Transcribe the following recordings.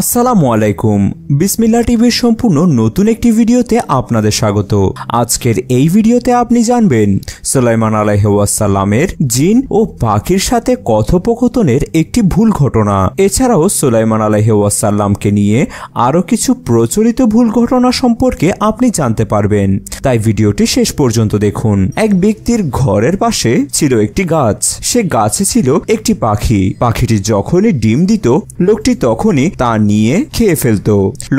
আসসালামু আলাইকুম বিসমিল্লা টিভির সম্পূর্ণ নতুন একটি ভিডিওতে আপনাদের স্বাগত আজকের এই ভিডিওতে আপনি জানবেন সুলাইমান আলাইহাসাল্লামের জিন ও পাখির সাথে কথোপকথনের একটি ভুল ঘটনা এছাড়াও সুলাইমান আলাইহাসাল্লামকে নিয়ে আরও কিছু প্রচলিত ভুল ঘটনা সম্পর্কে আপনি জানতে পারবেন তাই ভিডিওটি শেষ পর্যন্ত দেখুন এক ব্যক্তির ঘরের পাশে ছিল একটি গাছ সে গাছে ছিল একটি পাখি পাখিটি যখনই ডিম দিত লোকটি তখনই তা নিয়ে খেয়ে ফেলত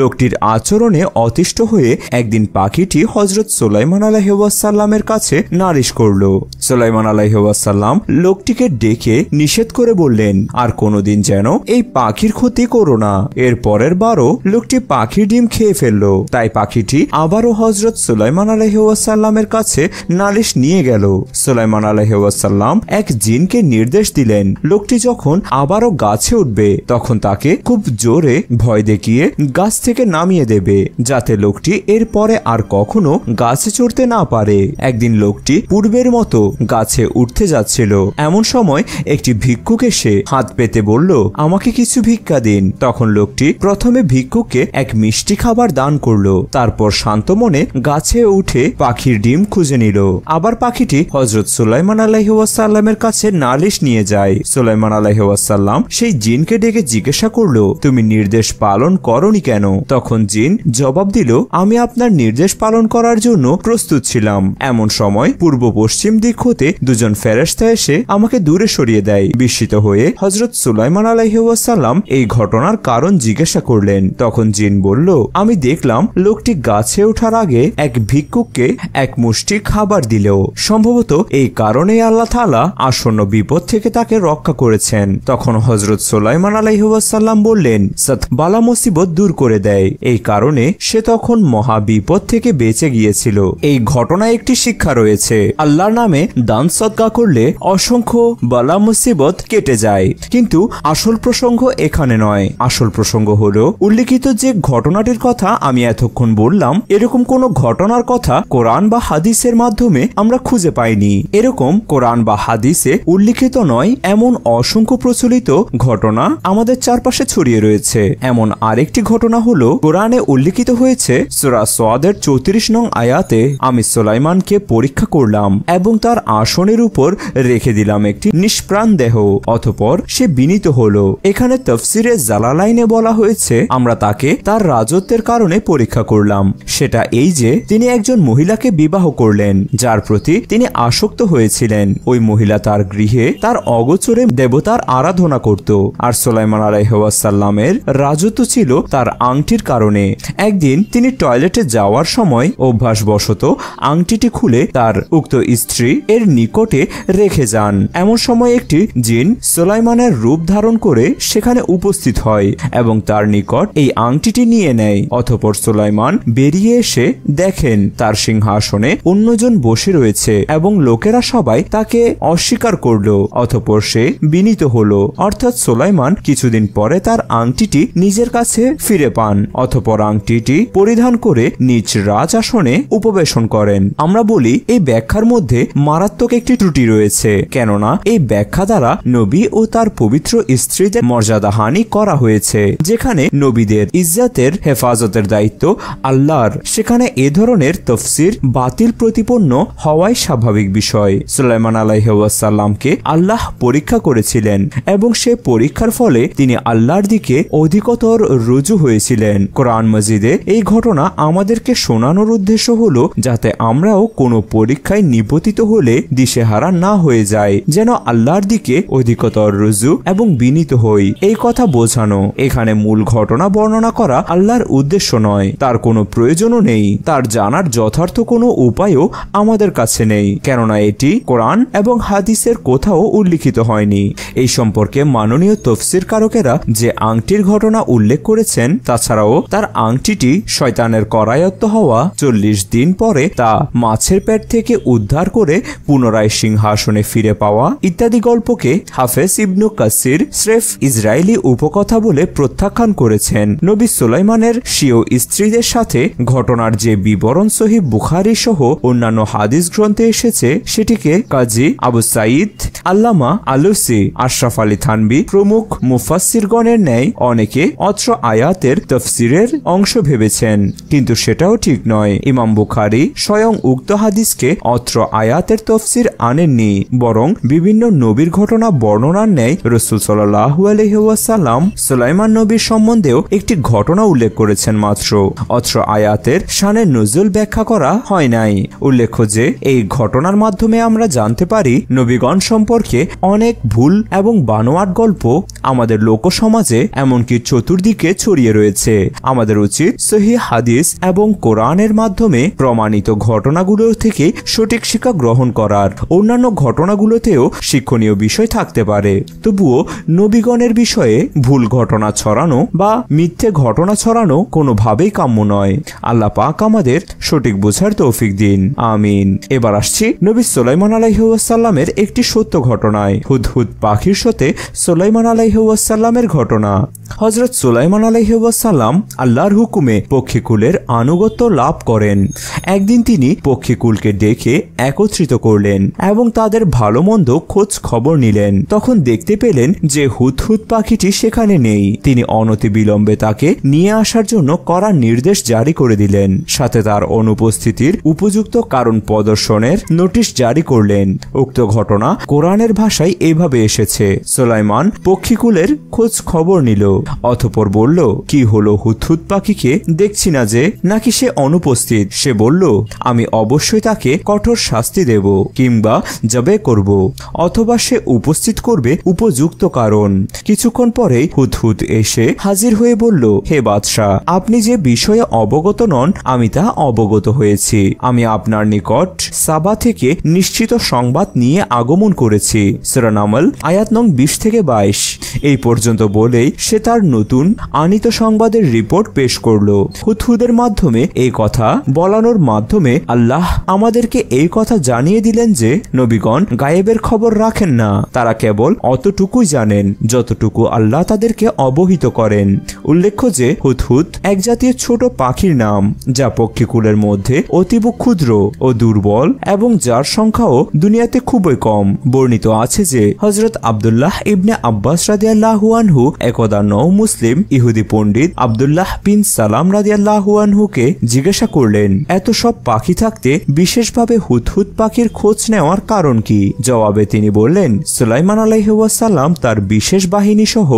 লোকটির আচরণে অতিষ্ঠ হয়ে একদিন পাখিটি হজরত সোলাইমান আলাহিউসাল্লামের কাছে নারিশ করল সোলাইমান আলাহিউসাল্লাম লোকটিকে ডেকে নিষেধ করে বললেন আর কোনোদিন যেন এই পাখির ক্ষতি করো না এর পরের বারও লোকটি পাখির ডিম খেয়ে ফেলল তাই পাখিটি আবারও হজরত সোলাইমান আলহিউসাল্লামের কাছে নালিশ নিয়ে গেল সোলাইমান আলহিউসাল্লাম এক জিনকে নির্দেশ দিলেন লোকটি যখন আবারও গাছে উঠবে তখন তাকে খুব জোরে করে ভয় দেখিয়ে গাছ থেকে নামিয়ে দেবে যাতে লোকটি এরপরে আর কখনো গাছে চড়তে না পারে একদিন লোকটি পূর্বের মতো গাছে উঠতে যাচ্ছিল এমন সময় একটি ভিক্ষুক এসে হাত পেতে বলল আমাকে কিছু ভিক্ষা দিন তখন লোকটি প্রথমে ভিক্ষুককে এক মিষ্টি খাবার দান করলো তারপর শান্ত মনে গাছে উঠে পাখির ডিম খুঁজে নিল আবার পাখিটি হজরত সুলাইমান আলাহিউসাল্লামের কাছে নালিশ নিয়ে যায় সুলাইমান আলাহিউসাল্লাম সেই জিনকে ডেকে জিজ্ঞাসা করলো তুমি নির্দেশ পালন করনি কেন তখন জিন জবাব দিল আমি আপনার নির্দেশ পালন করার জন্য প্রস্তুত ছিলাম এমন সময় পূর্ব পশ্চিম দিক হতে দুজন ফেরস্তা এসে আমাকে দূরে সরিয়ে দেয় বিস্মিত হয়ে হজরত সুলাইমান আলাইহাসাল্লাম এই ঘটনার কারণ জিজ্ঞাসা করলেন তখন জিন বলল আমি দেখলাম লোকটি গাছে ওঠার আগে এক ভিক্ষুককে এক মুষ্টি খাবার দিল সম্ভবত এই কারণে আল্লাহ তালা আসন্ন বিপদ থেকে তাকে রক্ষা করেছেন তখন হজরত সোলাইমান আলাইহাসাল্লাম বললেন ইজ্জত বালা মুসিবত দূর করে দেয় এই কারণে সে তখন মহা বিপদ থেকে বেঁচে গিয়েছিল এই ঘটনায় একটি শিক্ষা রয়েছে আল্লাহর নামে দান সৎকা করলে অসংখ্য বালা মুসিবত কেটে যায় কিন্তু আসল প্রসঙ্গ এখানে নয় আসল প্রসঙ্গ হলো উল্লিখিত যে ঘটনাটির কথা আমি এতক্ষণ বললাম এরকম কোনো ঘটনার কথা কোরআন বা হাদিসের মাধ্যমে আমরা খুঁজে পাইনি এরকম কোরআন বা হাদিসে উল্লিখিত নয় এমন অসংখ্য প্রচলিত ঘটনা আমাদের চারপাশে ছড়িয়ে রয়েছে হয়েছে এমন আরেকটি ঘটনা হল কোরআনে উল্লিখিত হয়েছে সুরা সোয়াদের চৌত্রিশ নং আয়াতে আমি সোলাইমানকে পরীক্ষা করলাম এবং তার আসনের উপর রেখে দিলাম একটি নিষ্প্রাণ দেহ অথপর সে বিনীত হল এখানে তফসিরে জালালাইনে বলা হয়েছে আমরা তাকে তার রাজত্বের কারণে পরীক্ষা করলাম সেটা এই যে তিনি একজন মহিলাকে বিবাহ করলেন যার প্রতি তিনি আসক্ত হয়েছিলেন ওই মহিলা তার গৃহে তার অগোচরে দেবতার আরাধনা করত আর সোলাইমান আলাইহাসাল্লামের রাজত্ব ছিল তার আংটির কারণে একদিন তিনি টয়লেটে যাওয়ার সময় অভ্যাসবশত আংটিটি খুলে তার উক্ত স্ত্রী এর নিকটে রেখে যান এমন সময় একটি জিন সোলাইমানের রূপ ধারণ করে সেখানে উপস্থিত হয় এবং তার নিকট এই আংটিটি নিয়ে নেয় অথপর সোলাইমান বেরিয়ে এসে দেখেন তার সিংহাসনে অন্যজন বসে রয়েছে এবং লোকেরা সবাই তাকে অস্বীকার করল অথপর সে বিনীত হল অর্থাৎ সোলাইমান কিছুদিন পরে তার আংটিটি আংটি নিজের কাছে ফিরে পান অথপর আংটিটি পরিধান করে নিজ রাজ আসনে উপবেশন করেন আমরা বলি এই ব্যাখ্যার মধ্যে মারাত্মক একটি ত্রুটি রয়েছে কেননা এই ব্যাখ্যা দ্বারা নবী ও তার পবিত্র স্ত্রীদের মর্যাদা হানি করা হয়েছে যেখানে নবীদের ইজ্জাতের হেফাজতের দায়িত্ব আল্লাহর সেখানে এ ধরনের তফসির বাতিল প্রতিপন্ন হওয়াই স্বাভাবিক বিষয় সুলাইমান আলাইহাল্লামকে আল্লাহ পরীক্ষা করেছিলেন এবং সে পরীক্ষার ফলে তিনি আল্লাহর দিকে অধিকতর রুজু হয়েছিলেন কোরআন মজিদে এই ঘটনা আমাদেরকে শোনানোর উদ্দেশ্য হলো যাতে আমরাও কোনো পরীক্ষায় নিপতিত হলে দিশেহারা না হয়ে যায় যেন আল্লাহর দিকে অধিকতর রুজু এবং বিনীত হই এই কথা বোঝানো এখানে মূল ঘটনা বর্ণনা করা আল্লাহর উদ্দেশ্য নয় তার কোনো প্রয়োজনও নেই তার জানার যথার্থ কোনো উপায়ও আমাদের কাছে নেই কেননা এটি কোরআন এবং হাদিসের কোথাও উল্লিখিত হয়নি এই সম্পর্কে মাননীয় তফসির কারকেরা যে আংটির ঘটনা উল্লেখ করেছেন তাছাড়াও তার আংটিটি শয়তানের করায়ত্ত হওয়া চল্লিশ দিন পরে তা মাছের পেট থেকে উদ্ধার করে পুনরায় সিংহাসনে ফিরে পাওয়া ইত্যাদি গল্পকে হাফেজ ইবনু কাসির স্রেফ ইসরায়েলি উপকথা বলে প্রত্যাখ্যান করেছেন নবী সুলাইমানের সিও স্ত্রীদের সাথে ঘটনার যে বিবরণ সহি বুখারি সহ অন্যান্য হাদিস গ্রন্থে এসেছে সেটিকে কাজী আবু সাইদ আল্লামা আলুসি আশরাফ আলী থানবি প্রমুখ মুফাসিরগণের ন্যায় অনেকে অত্র আয়াতের তফসিরের অংশ ভেবেছেন কিন্তু সেটাও ঠিক নয় ইমাম বুখারি স্বয়ং উক্ত হাদিসকে অত্র আয়াতের তফসির আনেননি বরং বিভিন্ন নবীর ঘটনা বর্ণনার নেয় রসুল সাল্লাহু আলহিহাসাল্লাম সুলাইমান নবীর সম্বন্ধেও একটি ঘটনা উল্লেখ করেছেন মাত্র অত্র আয়াতের সানে নজুল ব্যাখ্যা করা হয় নাই উল্লেখ্য যে এই ঘটনার মাধ্যমে আমরা জানতে পারি নবীগণ সম্পর্কে অনেক ভুল এবং বানোয়াট গল্প আমাদের লোকসমাজে এমন এমনকি চতুর্দিকে ছড়িয়ে রয়েছে আমাদের উচিত সহি হাদিস এবং কোরআনের মাধ্যমে প্রমাণিত ঘটনাগুলো থেকে সঠিক শিক্ষা গ্রহণ করার অন্যান্য ঘটনাগুলোতেও শিক্ষণীয় বিষয় থাকতে পারে তবুও নবীগণের বিষয়ে ভুল ঘটনা ছড়ানো বা মিথ্যে ঘটনা ছড়ানো কোনোভাবেই কাম্য নয় আল্লাহ পাক আমাদের সঠিক বোঝার তৌফিক দিন আমিন এবার আসছি নবী সোলাইমান আলাইহাসাল্লামের একটি সত্য ঘটনায় হুদহুদ পাখির সাথে সোলাইমান আলাইহাসাল্লামের ঘটনা হজরত সুলাইমান আলহিউসাল্লাম আল্লাহর হুকুমে পক্ষীকুলের আনুগত্য লাভ করেন একদিন তিনি পক্ষীকুলকে ডেকে একত্রিত করলেন এবং তাদের ভালো মন্দ খোঁজ খবর নিলেন তখন দেখতে পেলেন যে হুতহুত পাখিটি সেখানে নেই তিনি অনতি বিলম্বে তাকে নিয়ে আসার জন্য করার নির্দেশ জারি করে দিলেন সাথে তার অনুপস্থিতির উপযুক্ত কারণ প্রদর্শনের নোটিশ জারি করলেন উক্ত ঘটনা কোরআনের ভাষায় এইভাবে এসেছে সোলাইমান পক্ষীকুলের খোঁজ খবর নিল অথপর বলল কি হলো হুথুত পাখিকে দেখছি না যে নাকি সে অনুপস্থিত সে বলল আমি অবশ্যই তাকে কঠোর শাস্তি দেব কিংবা জবে করব অথবা সে উপস্থিত করবে উপযুক্ত কারণ কিছুক্ষণ পরেই হুথুত এসে হাজির হয়ে বলল হে বাদশাহ আপনি যে বিষয়ে অবগত নন আমি তা অবগত হয়েছি আমি আপনার নিকট সাবা থেকে নিশ্চিত সংবাদ নিয়ে আগমন করেছি সেরানামল আয়াত নং বিশ থেকে বাইশ এই পর্যন্ত বলেই সে তার আর নতুন আনিত সংবাদের রিপোর্ট পেশ করল হুদহুদের মাধ্যমে এই কথা বলানোর মাধ্যমে আল্লাহ আমাদেরকে এই কথা জানিয়ে দিলেন যে নবীগণ গায়েবের খবর রাখেন না তারা কেবল অতটুকুই জানেন যতটুকু আল্লাহ তাদেরকে অবহিত করেন উল্লেখ্য যে হুদহুদ এক জাতীয় ছোট পাখির নাম যা পক্ষীকুলের মধ্যে অতীব ক্ষুদ্র ও দুর্বল এবং যার সংখ্যাও দুনিয়াতে খুবই কম বর্ণিত আছে যে হজরত আবদুল্লাহ ইবনে আব্বাস রাদিয়াল্লাহু একদা নৌ মুসলিম ইহুদি পণ্ডিত আবদুল্লাহ বিন সালাম রাজিয়াল্লাহুয়ানহুকে জিজ্ঞাসা করলেন এত সব পাখি থাকতে বিশেষভাবে হুতহুত পাখির খোঁজ নেওয়ার কারণ কি জবাবে তিনি বললেন সুলাইমান আলাইহাসাল্লাম তার বিশেষ বাহিনী সহ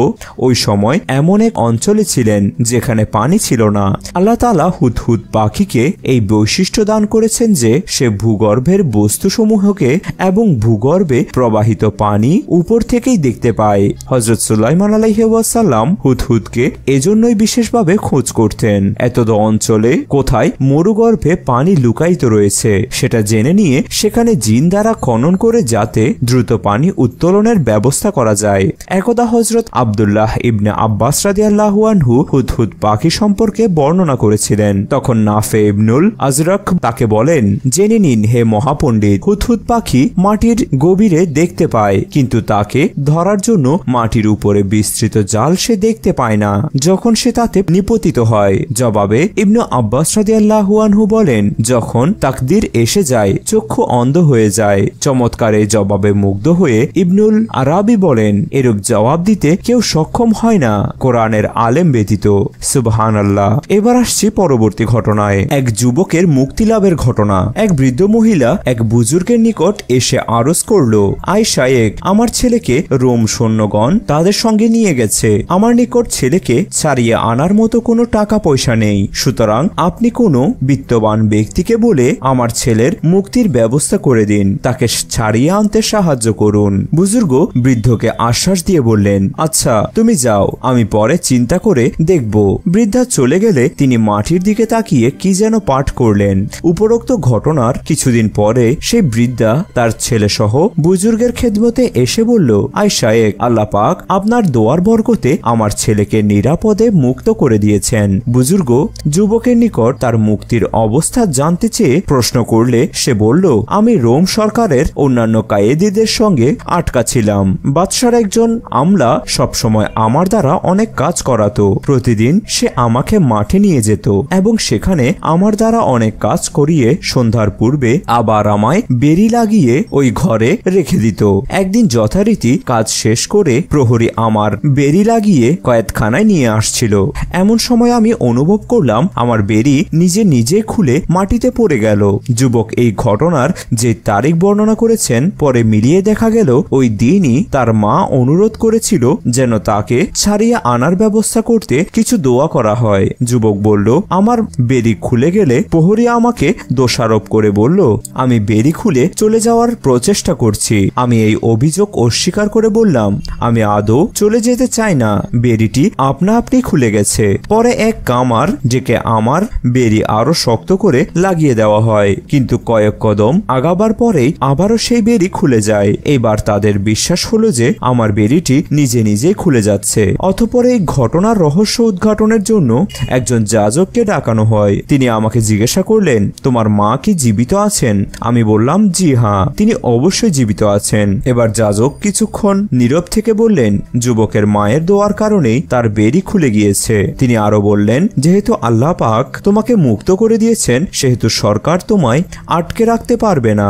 ওই সময় এমন এক অঞ্চলে ছিলেন যেখানে পানি ছিল না আল্লাহ তালা হুতহুত পাখিকে এই বৈশিষ্ট্য দান করেছেন যে সে ভূগর্ভের বস্তুসমূহকে এবং ভূগর্ভে প্রবাহিত পানি উপর থেকেই দেখতে পায় হজরত সুলাইমান আলাইহাসাল্লাম হুদহুদকে এজন্যই বিশেষভাবে খোঁজ করতেন এতদ অঞ্চলে কোথায় মরুগর্ভে পানি লুকায়িত রয়েছে সেটা জেনে নিয়ে সেখানে জিন দ্বারা খনন করে যাতে দ্রুত পানি উত্তোলনের ব্যবস্থা করা যায় একদা হজরত আবদুল্লাহ ইবনে আব্বাস রাদিয়াল্লাহুয়ানহু হুদহুদ পাখি সম্পর্কে বর্ণনা করেছিলেন তখন নাফে ইবনুল আজরক তাকে বলেন জেনে নিন হে মহাপণ্ডিত হুদহুদ পাখি মাটির গভীরে দেখতে পায় কিন্তু তাকে ধরার জন্য মাটির উপরে বিস্তৃত জাল সে দেখতে পায় না যখন সে তাতে নিপতিত হয় জবাবে ইবনু আব্বাস রাদিয়াল্লাহুয়ানহু বলেন যখন তাকদির এসে যায় চক্ষু অন্ধ হয়ে যায় চমৎকারে জবাবে মুগ্ধ হয়ে ইবনুল আরাবি বলেন এরূপ জবাব দিতে কেউ সক্ষম হয় না কোরআনের আলেম ব্যতীত সুবহান আল্লাহ এবার আসছি পরবর্তী ঘটনায় এক যুবকের মুক্তি লাভের ঘটনা এক বৃদ্ধ মহিলা এক বুজুর্গের নিকট এসে আরজ করল আয় শায়েক আমার ছেলেকে রোম সৈন্যগণ তাদের সঙ্গে নিয়ে গেছে আমার আমার নিকট ছেলেকে ছাড়িয়ে আনার মতো কোনো টাকা পয়সা নেই সুতরাং আপনি কোনো বিত্তবান ব্যক্তিকে বলে আমার ছেলের মুক্তির ব্যবস্থা করে দিন তাকে ছাড়িয়ে আনতে সাহায্য করুন বুজুর্গ বৃদ্ধকে আশ্বাস দিয়ে বললেন আচ্ছা তুমি যাও আমি পরে চিন্তা করে দেখব বৃদ্ধা চলে গেলে তিনি মাটির দিকে তাকিয়ে কি যেন পাঠ করলেন উপরোক্ত ঘটনার কিছুদিন পরে সেই বৃদ্ধা তার ছেলে সহ বুজুর্গের খেদমতে এসে বলল আই শায়েক আল্লাপাক আপনার দোয়ার বরকতে আমার আমার ছেলেকে নিরাপদে মুক্ত করে দিয়েছেন বুজুর্গ যুবকের নিকট তার মুক্তির অবস্থা জানতে চেয়ে প্রশ্ন করলে সে বলল আমি রোম সরকারের অন্যান্য কায়েদিদের সঙ্গে আটকা ছিলাম বাদশার একজন আমলা সবসময় আমার দ্বারা অনেক কাজ করাতো প্রতিদিন সে আমাকে মাঠে নিয়ে যেত এবং সেখানে আমার দ্বারা অনেক কাজ করিয়ে সন্ধ্যার পূর্বে আবার আমায় বেরি লাগিয়ে ওই ঘরে রেখে দিত একদিন যথারীতি কাজ শেষ করে প্রহরী আমার বেরি লাগিয়ে কয়েতখানায় নিয়ে আসছিল এমন সময় আমি অনুভব করলাম আমার বেরি নিজে নিজে খুলে মাটিতে পড়ে গেল যুবক এই ঘটনার যে তারিখ বর্ণনা করেছেন পরে মিলিয়ে দেখা গেল ওই দিনই তার মা অনুরোধ করেছিল যেন তাকে ছাড়িয়ে আনার ব্যবস্থা করতে কিছু দোয়া করা হয় যুবক বলল আমার বেরি খুলে গেলে প্রহরিয়া আমাকে দোষারোপ করে বলল আমি বেরি খুলে চলে যাওয়ার প্রচেষ্টা করছি আমি এই অভিযোগ অস্বীকার করে বললাম আমি আদৌ চলে যেতে চাই না বেরিটি আপনা আপনি খুলে গেছে পরে এক কামার যেকে আমার বেরি আরো শক্ত করে লাগিয়ে দেওয়া হয় কিন্তু কয়েক কদম আগাবার পরেই আবারও সেই বেরি খুলে যায় এবার তাদের বিশ্বাস হলো যে আমার বেরিটি নিজে নিজে খুলে যাচ্ছে অথপর এই ঘটনার রহস্য উদ্ঘাটনের জন্য একজন যাজককে ডাকানো হয় তিনি আমাকে জিজ্ঞাসা করলেন তোমার মা কি জীবিত আছেন আমি বললাম জি হ্যাঁ তিনি অবশ্যই জীবিত আছেন এবার যাজক কিছুক্ষণ নীরব থেকে বললেন যুবকের মায়ের দোয়ার কারণেই তার বেরি খুলে গিয়েছে তিনি আরো বললেন যেহেতু আল্লাহ পাক তোমাকে মুক্ত করে দিয়েছেন সেহেতু সরকার তোমায় আটকে রাখতে পারবে না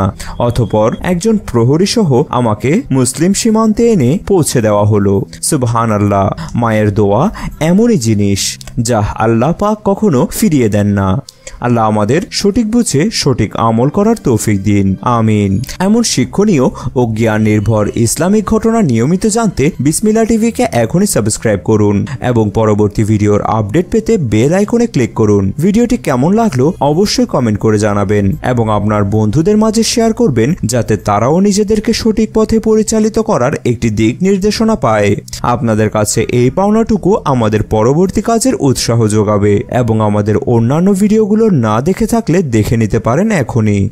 অথপর একজন প্রহরী সহ আমাকে মুসলিম সীমান্তে এনে পৌঁছে দেওয়া হলো সুবহান আল্লাহ মায়ের দোয়া এমনই জিনিস যা আল্লাহ পাক কখনো ফিরিয়ে দেন না আল্লাহ আমাদের সঠিক বুঝে সঠিক আমল করার তৌফিক দিন আমিন এমন শিক্ষণীয় ও জ্ঞান নির্ভর ইসলামিক ঘটনা নিয়মিত জানতে বিসমিলা টিভিকে এখনই সাবস্ক্রাইব করুন এবং পরবর্তী ভিডিওর আপডেট পেতে বেল আইকনে ক্লিক করুন ভিডিওটি কেমন লাগলো অবশ্যই কমেন্ট করে জানাবেন এবং আপনার বন্ধুদের মাঝে শেয়ার করবেন যাতে তারাও নিজেদেরকে সঠিক পথে পরিচালিত করার একটি দিক নির্দেশনা পায় আপনাদের কাছে এই পাওনাটুকু আমাদের পরবর্তী কাজের উৎসাহ যোগাবে এবং আমাদের অন্যান্য ভিডিওগুলো ভিডিওগুলো না দেখে থাকলে দেখে নিতে পারেন এখনই